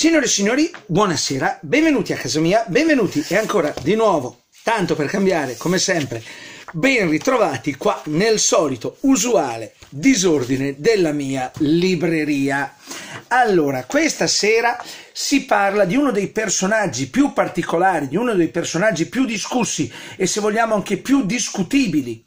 Signore e signori, buonasera, benvenuti a casa mia, benvenuti e ancora di nuovo, tanto per cambiare, come sempre, ben ritrovati qua nel solito usuale disordine della mia libreria. Allora, questa sera si parla di uno dei personaggi più particolari, di uno dei personaggi più discussi e se vogliamo anche più discutibili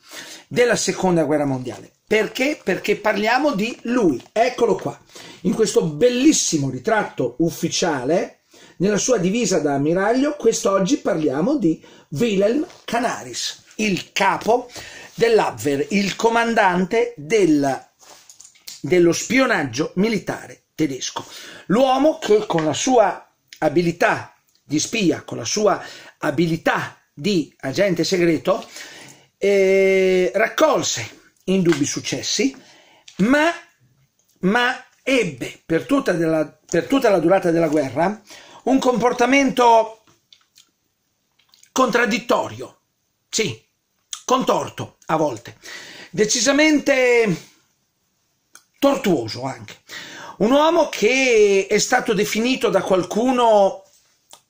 della seconda guerra mondiale. Perché? Perché parliamo di lui. Eccolo qua, in questo bellissimo ritratto ufficiale, nella sua divisa da ammiraglio, quest'oggi parliamo di Wilhelm Canaris, il capo dell'Abwehr, il comandante del, dello spionaggio militare tedesco. L'uomo che con la sua abilità di spia, con la sua abilità di agente segreto, eh, raccolse indubbi successi, ma, ma ebbe per tutta, della, per tutta la durata della guerra un comportamento contraddittorio, sì, contorto a volte, decisamente tortuoso anche. Un uomo che è stato definito da qualcuno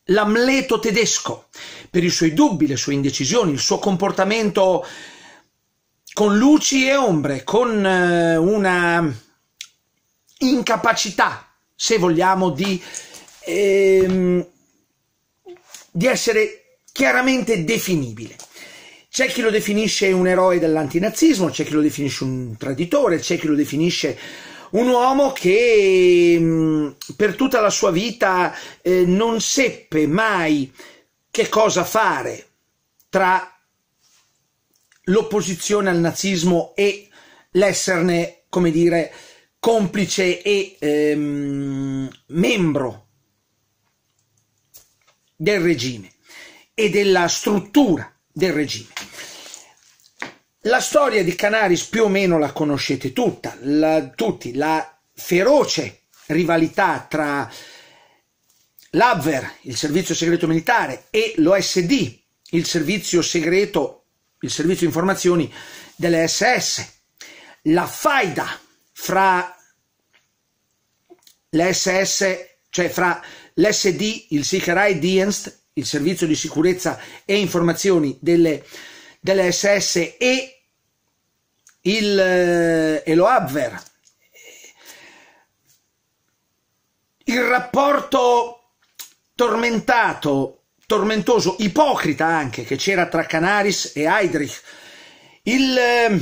l'Amleto tedesco per i suoi dubbi, le sue indecisioni, il suo comportamento con luci e ombre, con eh, una incapacità, se vogliamo, di, ehm, di essere chiaramente definibile. C'è chi lo definisce un eroe dell'antinazismo, c'è chi lo definisce un traditore, c'è chi lo definisce un uomo che mm, per tutta la sua vita eh, non seppe mai che cosa fare tra l'opposizione al nazismo e l'esserne, come dire, complice e ehm, membro del regime e della struttura del regime. La storia di Canaris più o meno la conoscete tutta, la, tutti, la feroce rivalità tra l'Abwehr, il servizio segreto militare, e l'OSD, il servizio segreto il servizio informazioni delle SS, la faida fra le SS, cioè fra l'SD, il Sicherheitsdienst, il servizio di sicurezza e informazioni delle, delle SS e, il, eh, e lo Abwehr. Il rapporto tormentato tormentoso, ipocrita anche, che c'era tra Canaris e Heydrich. Il, ehm,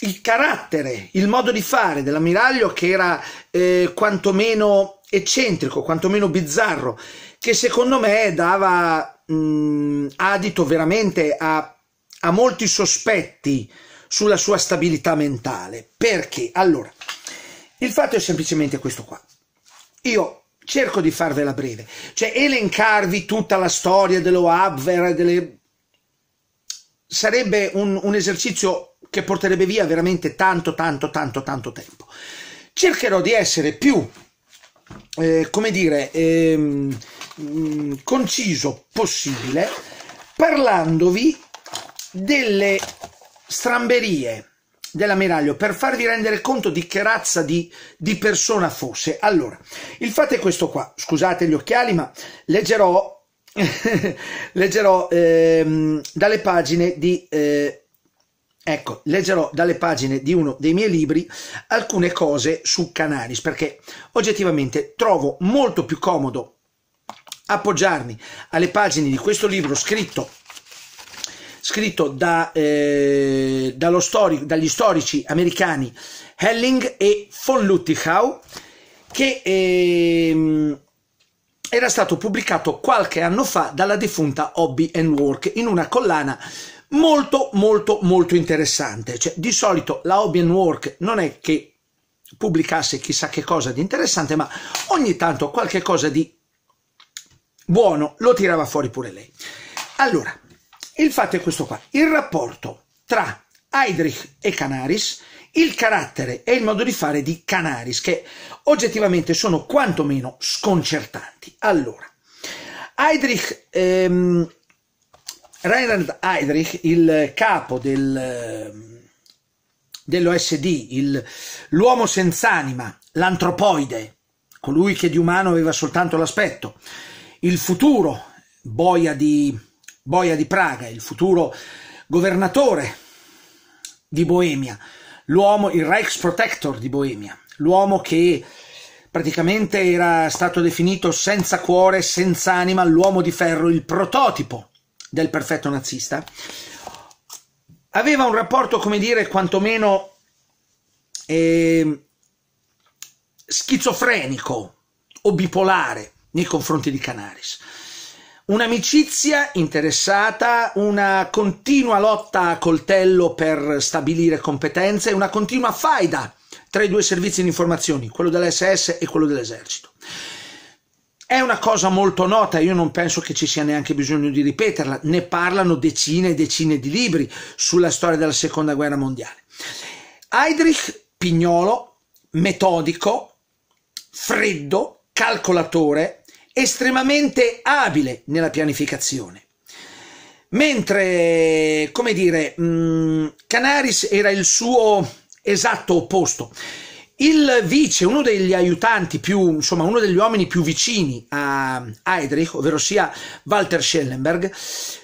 il carattere, il modo di fare dell'ammiraglio che era eh, quantomeno eccentrico, quantomeno bizzarro, che secondo me dava mh, mm, adito veramente a, a molti sospetti sulla sua stabilità mentale. Perché? Allora, il fatto è semplicemente questo qua. Io cerco di farvela breve, cioè elencarvi tutta la storia dello Abwehr, delle... sarebbe un, un esercizio che porterebbe via veramente tanto, tanto, tanto, tanto tempo. Cercherò di essere più eh, come dire, ehm, mm, conciso possibile, parlandovi delle stramberie dell'ammiraglio per farvi rendere conto di che razza di, di, persona fosse. Allora, il fatto è questo qua, scusate gli occhiali, ma leggerò, leggerò ehm, dalle pagine di... Eh, Ecco, leggerò dalle pagine di uno dei miei libri alcune cose su Canaris, perché oggettivamente trovo molto più comodo appoggiarmi alle pagine di questo libro scritto scritto da, eh, storico, dagli storici americani Helling e von Luttichau, che eh, era stato pubblicato qualche anno fa dalla defunta Hobby and Work in una collana molto molto molto interessante. Cioè, di solito la Hobby and Work non è che pubblicasse chissà che cosa di interessante, ma ogni tanto qualche cosa di buono lo tirava fuori pure lei. Allora, il fatto è questo qua, il rapporto tra Heidrich e Canaris, il carattere e il modo di fare di Canaris, che oggettivamente sono quantomeno sconcertanti. Allora, Heidrich, ehm, Reinhard Heydrich, il capo del, dell'OSD, l'uomo senz'anima, l'antropoide, colui che di umano aveva soltanto l'aspetto, il futuro, boia di Boia di Praga, il futuro governatore di Boemia, l'uomo, il Reichsprotector di Boemia, l'uomo che praticamente era stato definito senza cuore, senza anima, l'uomo di ferro, il prototipo del perfetto nazista, aveva un rapporto, come dire, quantomeno eh, schizofrenico o bipolare nei confronti di Canaris. Un'amicizia interessata, una continua lotta a coltello per stabilire competenze, una continua faida tra i due servizi di informazioni, quello dell'SS e quello dell'esercito. È una cosa molto nota, io non penso che ci sia neanche bisogno di ripeterla, ne parlano decine e decine di libri sulla storia della seconda guerra mondiale. Heydrich Pignolo, metodico, freddo, calcolatore, estremamente abile nella pianificazione. Mentre, come dire, mm, Canaris era il suo esatto opposto. Il vice, uno degli aiutanti più, insomma, uno degli uomini più vicini a Heydrich, ovvero sia Walter Schellenberg,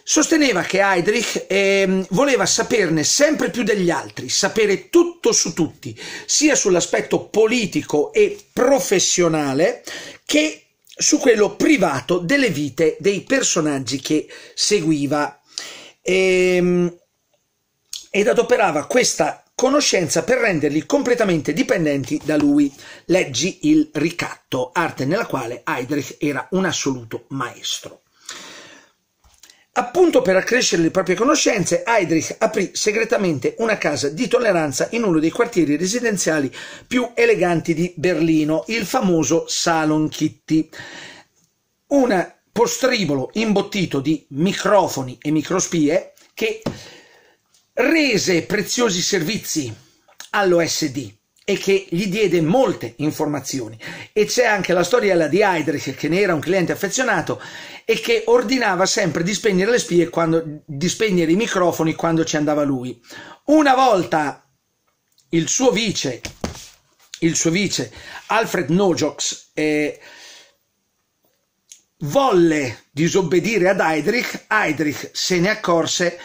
sosteneva che Heydrich eh, voleva saperne sempre più degli altri, sapere tutto su tutti, sia sull'aspetto politico e professionale che su quello privato delle vite dei personaggi che seguiva e, ehm, ed adoperava questa conoscenza per renderli completamente dipendenti da lui. Leggi il ricatto, arte nella quale Heydrich era un assoluto maestro. Appunto per accrescere le proprie conoscenze, Heydrich aprì segretamente una casa di tolleranza in uno dei quartieri residenziali più eleganti di Berlino, il famoso Salon Kitty. Un postribolo imbottito di microfoni e microspie che rese preziosi servizi all'OSD e che gli diede molte informazioni. E c'è anche la storiella di Heydrich, che ne era un cliente affezionato e che ordinava sempre di spegnere le spie quando, di spegnere i microfoni quando ci andava lui. Una volta il suo vice, il suo vice Alfred Nojox, eh, volle disobbedire ad Heydrich, Heydrich se ne accorse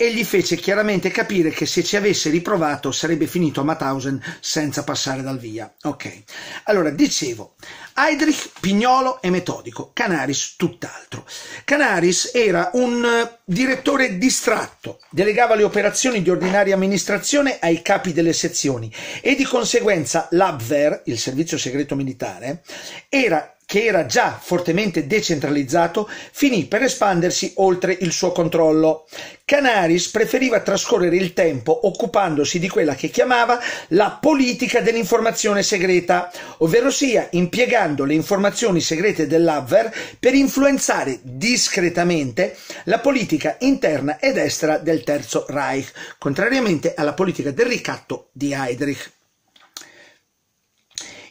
e gli fece chiaramente capire che se ci avesse riprovato sarebbe finito a Mauthausen senza passare dal via. Ok, allora dicevo, Heydrich pignolo e metodico, Canaris tutt'altro. Canaris era un eh, direttore distratto, delegava le operazioni di ordinaria amministrazione ai capi delle sezioni e di conseguenza l'Abwehr, il servizio segreto militare, era che era già fortemente decentralizzato, finì per espandersi oltre il suo controllo. Canaris preferiva trascorrere il tempo occupandosi di quella che chiamava la politica dell'informazione segreta, ovvero sia impiegando le informazioni segrete dell'Avver per influenzare discretamente la politica interna ed estera del Terzo Reich, contrariamente alla politica del ricatto di Heydrich.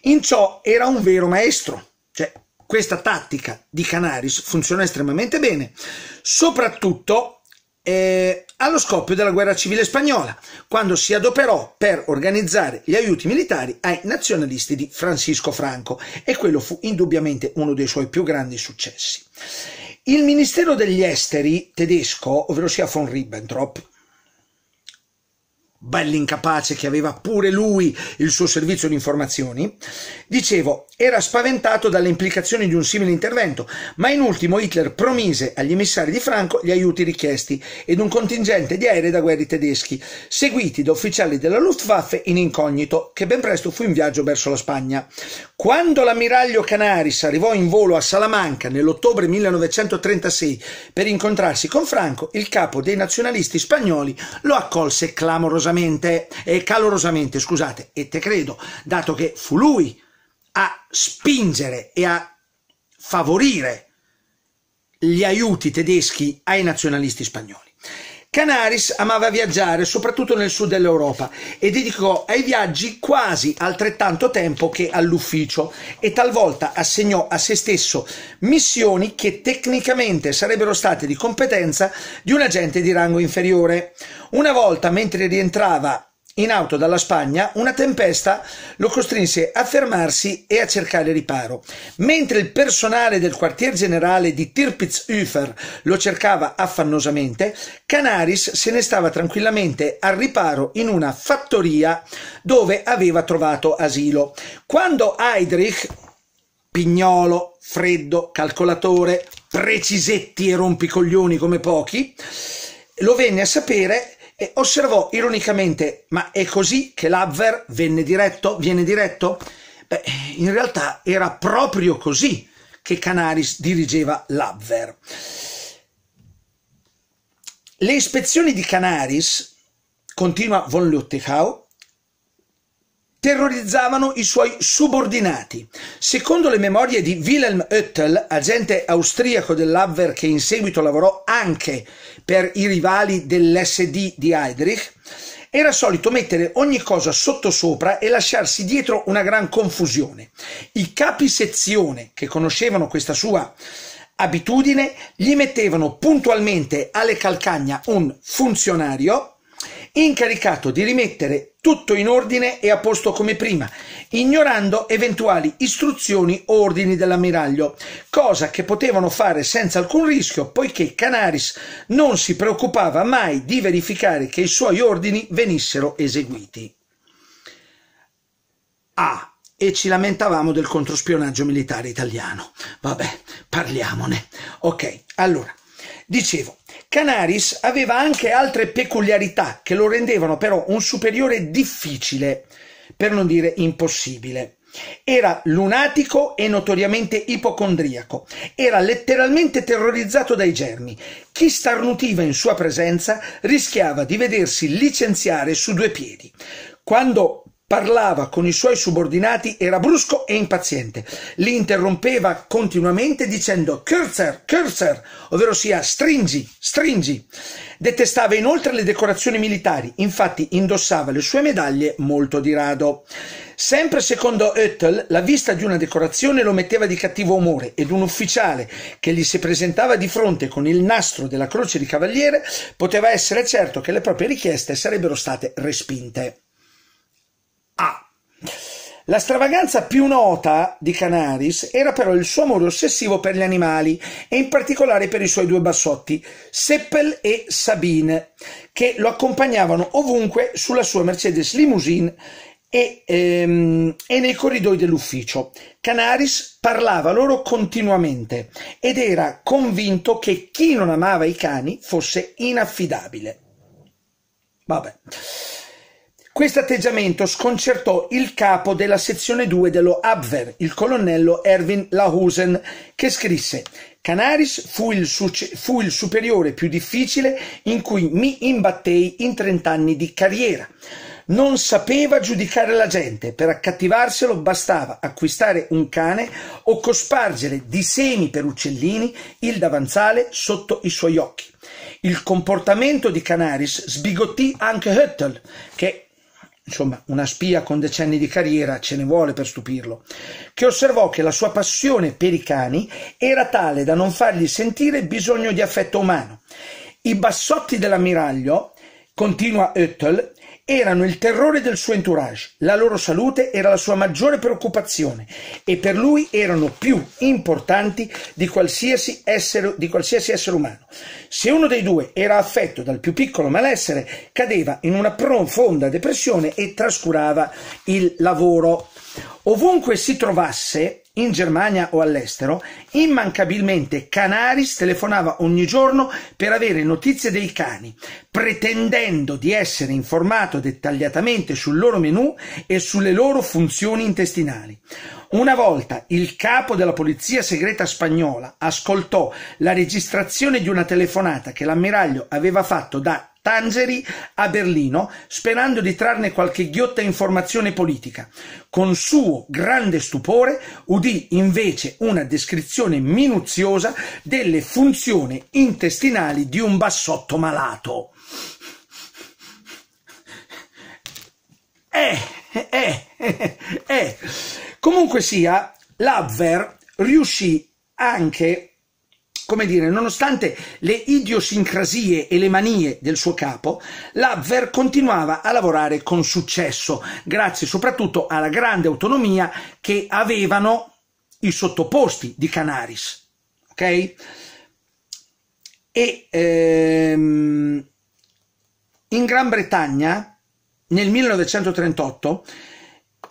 In ciò era un vero maestro questa tattica di Canaris funziona estremamente bene, soprattutto eh, allo scoppio della guerra civile spagnola, quando si adoperò per organizzare gli aiuti militari ai nazionalisti di Francisco Franco e quello fu indubbiamente uno dei suoi più grandi successi. Il ministero degli esteri tedesco, ovvero sia von Ribbentrop, bell'incapace che aveva pure lui il suo servizio di informazioni, dicevo, era spaventato dalle implicazioni di un simile intervento, ma in ultimo Hitler promise agli emissari di Franco gli aiuti richiesti ed un contingente di aerei da guerri tedeschi, seguiti da ufficiali della Luftwaffe in incognito, che ben presto fu in viaggio verso la Spagna. Quando l'ammiraglio Canaris arrivò in volo a Salamanca nell'ottobre 1936 per incontrarsi con Franco, il capo dei nazionalisti spagnoli lo accolse clamorosamente calorosamente, eh, calorosamente, scusate, e te credo, dato che fu lui a spingere e a favorire gli aiuti tedeschi ai nazionalisti spagnoli. Canaris amava viaggiare, soprattutto nel sud dell'Europa, e dedicò ai viaggi quasi altrettanto tempo che all'ufficio e talvolta assegnò a se stesso missioni che tecnicamente sarebbero state di competenza di un agente di rango inferiore. Una volta, mentre rientrava in auto dalla Spagna, una tempesta lo costrinse a fermarsi e a cercare riparo. Mentre il personale del quartier generale di Tirpitz-Ufer lo cercava affannosamente, Canaris se ne stava tranquillamente al riparo in una fattoria dove aveva trovato asilo. Quando Heydrich, pignolo, freddo, calcolatore, precisetti e rompicoglioni come pochi, lo venne a sapere e osservò ironicamente: Ma è così che l'Abwehr venne diretto? Viene diretto? Beh, in realtà era proprio così che Canaris dirigeva l'Abwehr. Le ispezioni di Canaris, continua von Luttichau, terrorizzavano i suoi subordinati. Secondo le memorie di Wilhelm Oettel, agente austriaco dell'Abwehr che in seguito lavorò anche per i rivali dell'SD di Heydrich, era solito mettere ogni cosa sottosopra e lasciarsi dietro una gran confusione. I capi sezione che conoscevano questa sua abitudine gli mettevano puntualmente alle calcagna un funzionario incaricato di rimettere tutto in ordine e a posto come prima, ignorando eventuali istruzioni o ordini dell'ammiraglio, cosa che potevano fare senza alcun rischio poiché Canaris non si preoccupava mai di verificare che i suoi ordini venissero eseguiti. Ah, e ci lamentavamo del controspionaggio militare italiano. Vabbè, parliamone. Ok, allora, dicevo, Canaris aveva anche altre peculiarità che lo rendevano però un superiore difficile, per non dire impossibile. Era lunatico e notoriamente ipocondriaco. Era letteralmente terrorizzato dai germi. Chi starnutiva in sua presenza rischiava di vedersi licenziare su due piedi. Quando parlava con i suoi subordinati era brusco e impaziente. Li interrompeva continuamente dicendo Kürzer, Kürzer, ovvero sia stringi, stringi. Detestava inoltre le decorazioni militari, infatti indossava le sue medaglie molto di rado. Sempre secondo Oettel, la vista di una decorazione lo metteva di cattivo umore ed un ufficiale che gli si presentava di fronte con il nastro della croce di cavaliere poteva essere certo che le proprie richieste sarebbero state respinte. La stravaganza più nota di Canaris era però il suo amore ossessivo per gli animali e in particolare per i suoi due bassotti, Seppel e Sabine, che lo accompagnavano ovunque sulla sua Mercedes limousine e, ehm, e nei corridoi dell'ufficio. Canaris parlava loro continuamente ed era convinto che chi non amava i cani fosse inaffidabile. Vabbè. Questo atteggiamento sconcertò il capo della sezione 2 dello Abwehr, il colonnello Erwin Lahusen, che scrisse Canaris fu il, fu il superiore più difficile in cui mi imbattei in trent'anni di carriera. Non sapeva giudicare la gente, per accattivarselo bastava acquistare un cane o cospargere di semi per uccellini il davanzale sotto i suoi occhi. Il comportamento di Canaris sbigottì anche Höttel, che insomma una spia con decenni di carriera ce ne vuole per stupirlo, che osservò che la sua passione per i cani era tale da non fargli sentire bisogno di affetto umano. I bassotti dell'ammiraglio, continua Oettel, erano il terrore del suo entourage, la loro salute era la sua maggiore preoccupazione e per lui erano più importanti di qualsiasi essere, di qualsiasi essere umano. Se uno dei due era affetto dal più piccolo malessere, cadeva in una profonda depressione e trascurava il lavoro. Ovunque si trovasse, in Germania o all'estero, immancabilmente Canaris telefonava ogni giorno per avere notizie dei cani, pretendendo di essere informato dettagliatamente sul loro menù e sulle loro funzioni intestinali. Una volta il capo della polizia segreta spagnola ascoltò la registrazione di una telefonata che l'ammiraglio aveva fatto da Tangeri a Berlino sperando di trarne qualche ghiotta informazione politica. Con suo grande stupore udì invece una descrizione minuziosa delle funzioni intestinali di un bassotto malato. Eh, eh, eh, eh. Comunque sia, l'Abwehr riuscì anche come dire, nonostante le idiosincrasie e le manie del suo capo, l'Abwehr continuava a lavorare con successo, grazie soprattutto alla grande autonomia che avevano i sottoposti di Canaris. Ok? E ehm, in Gran Bretagna nel 1938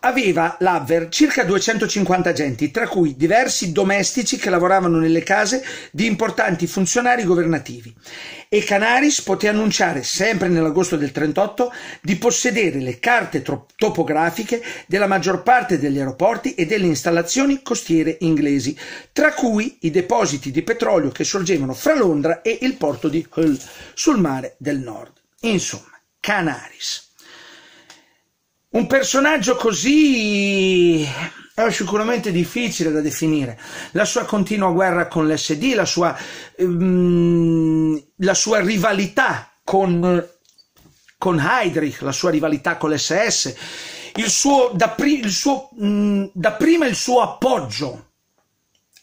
Aveva l'Aver circa 250 agenti, tra cui diversi domestici che lavoravano nelle case di importanti funzionari governativi. E Canaris poté annunciare, sempre nell'agosto del 38, di possedere le carte topografiche della maggior parte degli aeroporti e delle installazioni costiere inglesi, tra cui i depositi di petrolio che sorgevano fra Londra e il porto di Hull, sul mare del nord. Insomma, Canaris. Un personaggio così è sicuramente difficile da definire. La sua continua guerra con l'SD, la sua, ehm, la sua rivalità con, con Heydrich, la sua rivalità con l'SS, il suo, da, pri, il suo, mh, mm, da prima il suo appoggio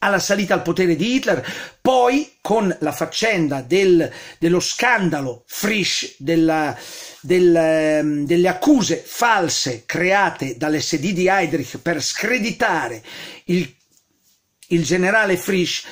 alla salita al potere di Hitler, poi con la faccenda del, dello scandalo Frisch, della, del, ehm, delle accuse false create dall'SD di Heydrich per screditare il, il generale Frisch,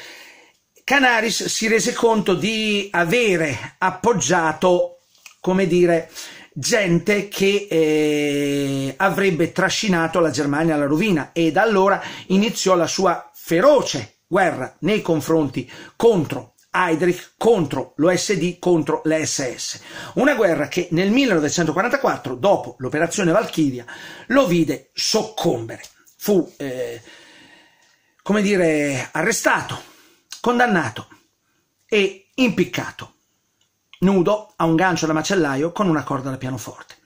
Canaris si rese conto di avere appoggiato, come dire, gente che eh, avrebbe trascinato la Germania alla rovina e da allora iniziò la sua feroce guerra nei confronti contro Heydrich contro l'OSD, contro l'SS. Una guerra che nel 1944, dopo l'operazione Valchiria, lo vide soccombere. Fu, eh, come dire, arrestato, condannato e impiccato, nudo a un gancio da macellaio con una corda da pianoforte.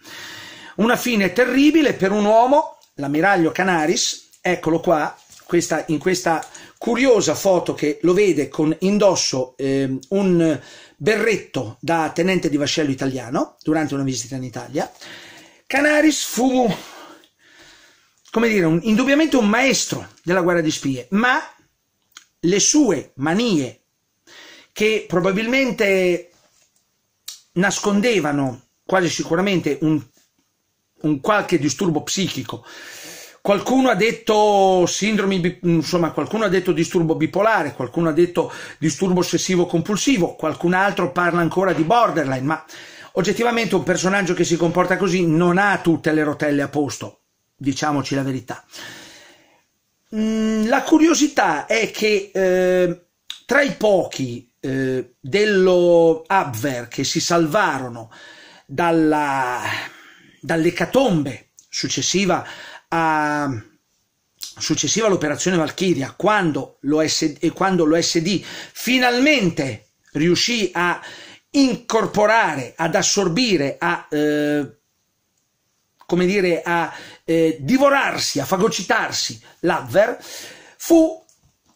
Una fine terribile per un uomo, l'ammiraglio Canaris, eccolo qua, questa, in questa curiosa foto che lo vede con indosso eh, un berretto da tenente di vascello italiano durante una visita in Italia. Canaris fu, come dire, un, indubbiamente un maestro della guerra di spie, ma le sue manie, che probabilmente nascondevano quasi sicuramente un, un qualche disturbo psichico, Qualcuno ha detto sindromi, insomma, qualcuno ha detto disturbo bipolare, qualcuno ha detto disturbo ossessivo compulsivo, qualcun altro parla ancora di borderline, ma oggettivamente un personaggio che si comporta così non ha tutte le rotelle a posto, diciamoci la verità. Mm, la curiosità è che eh, tra i pochi eh, dello Abwehr che si salvarono dalla, dall'ecatombe successiva uh, successiva all'operazione Valchiria, quando, quando l'OSD finalmente riuscì a incorporare, ad assorbire, a eh, come dire, a eh, divorarsi, a fagocitarsi l'Adver, fu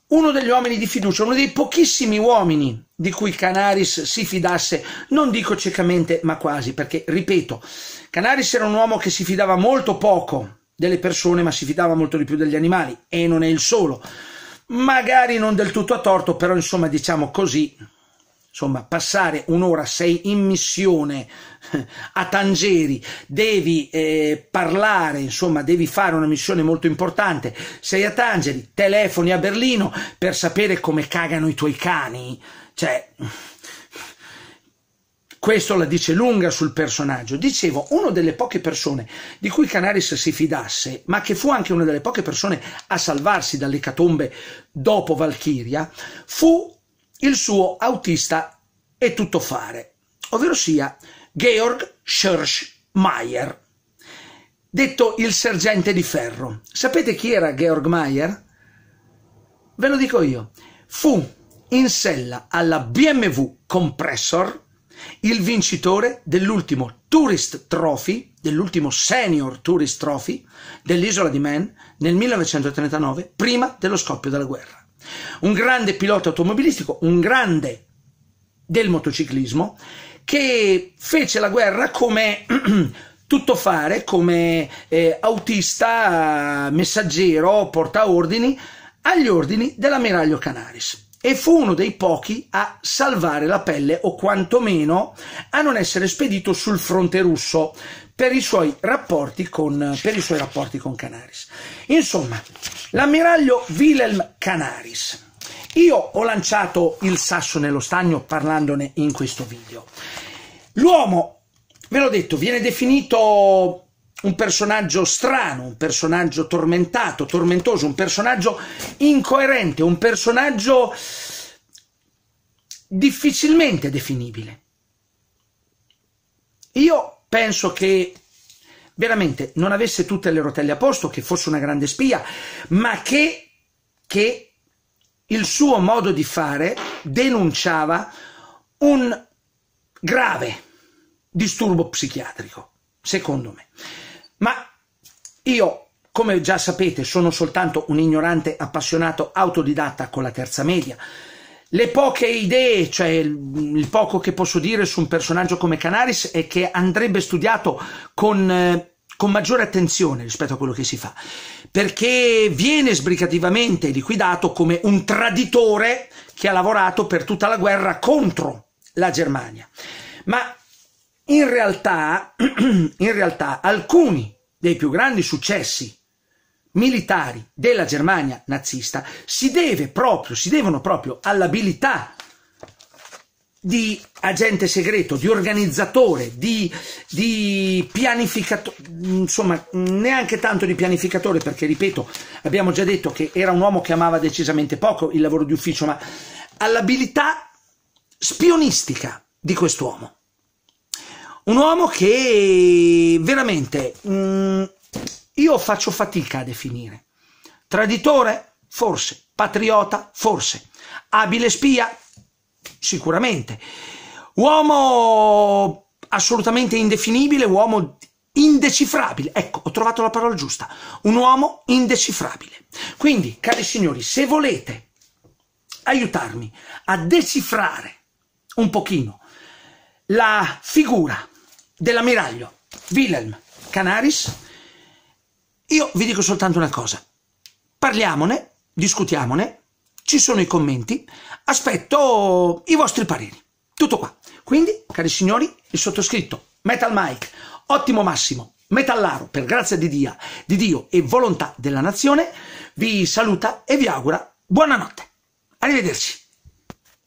uno degli uomini di fiducia, uno dei pochissimi uomini di cui Canaris si fidasse, non dico ciecamente, ma quasi, perché, ripeto, Canaris era un uomo che si fidava molto poco delle persone ma si fidava molto di più degli animali e non è il solo. Magari non del tutto a torto, però insomma diciamo così, insomma passare un'ora sei in missione a Tangeri, devi eh, parlare, insomma devi fare una missione molto importante, sei a Tangeri, telefoni a Berlino per sapere come cagano i tuoi cani, cioè questo la dice lunga sul personaggio. Dicevo, una delle poche persone di cui Canaris si fidasse, ma che fu anche una delle poche persone a salvarsi dalle catombe dopo Valchiria, fu il suo autista e tuttofare, ovvero sia Georg Schirschmeier, detto il sergente di ferro. Sapete chi era Georg Meier? Ve lo dico io. Fu in sella alla BMW Compressor il vincitore dell'ultimo Tourist Trophy, dell'ultimo Senior Tourist Trophy dell'isola di Man nel 1939, prima dello scoppio della guerra. Un grande pilota automobilistico, un grande del motociclismo, che fece la guerra come tuttofare, come eh, autista, messaggero, portaordini agli ordini dell'ammiraglio Canaris e fu uno dei pochi a salvare la pelle o quantomeno a non essere spedito sul fronte russo per i suoi rapporti con, suoi rapporti con Canaris. Insomma, l'ammiraglio Wilhelm Canaris. Io ho lanciato il sasso nello stagno parlandone in questo video. L'uomo, ve l'ho detto, viene definito un personaggio strano, un personaggio tormentato, tormentoso, un personaggio incoerente, un personaggio difficilmente definibile. Io penso che veramente non avesse tutte le rotelle a posto, che fosse una grande spia, ma che, che il suo modo di fare denunciava un grave disturbo psichiatrico, secondo me. Ma io, come già sapete, sono soltanto un ignorante appassionato autodidatta con la terza media. Le poche idee, cioè il poco che posso dire su un personaggio come Canaris è che andrebbe studiato con, eh, con maggiore attenzione rispetto a quello che si fa, perché viene sbrigativamente liquidato come un traditore che ha lavorato per tutta la guerra contro la Germania. Ma in realtà, in realtà alcuni dei più grandi successi militari della Germania nazista si, deve proprio, si devono proprio all'abilità di agente segreto, di organizzatore, di, di pianificatore, insomma neanche tanto di pianificatore perché ripeto abbiamo già detto che era un uomo che amava decisamente poco il lavoro di ufficio ma all'abilità spionistica di quest'uomo. Un uomo che veramente mh, mm, io faccio fatica a definire. Traditore? Forse. Patriota? Forse. Abile spia? Sicuramente. Uomo assolutamente indefinibile, uomo indecifrabile. Ecco, ho trovato la parola giusta. Un uomo indecifrabile. Quindi, cari signori, se volete aiutarmi a decifrare un pochino la figura dell'ammiraglio Wilhelm Canaris, io vi dico soltanto una cosa. Parliamone, discutiamone, ci sono i commenti, aspetto i vostri pareri. Tutto qua. Quindi, cari signori, il sottoscritto Metal Mike, ottimo Massimo, Metallaro, per grazia di Dio, di Dio e volontà della nazione, vi saluta e vi augura buonanotte. Arrivederci.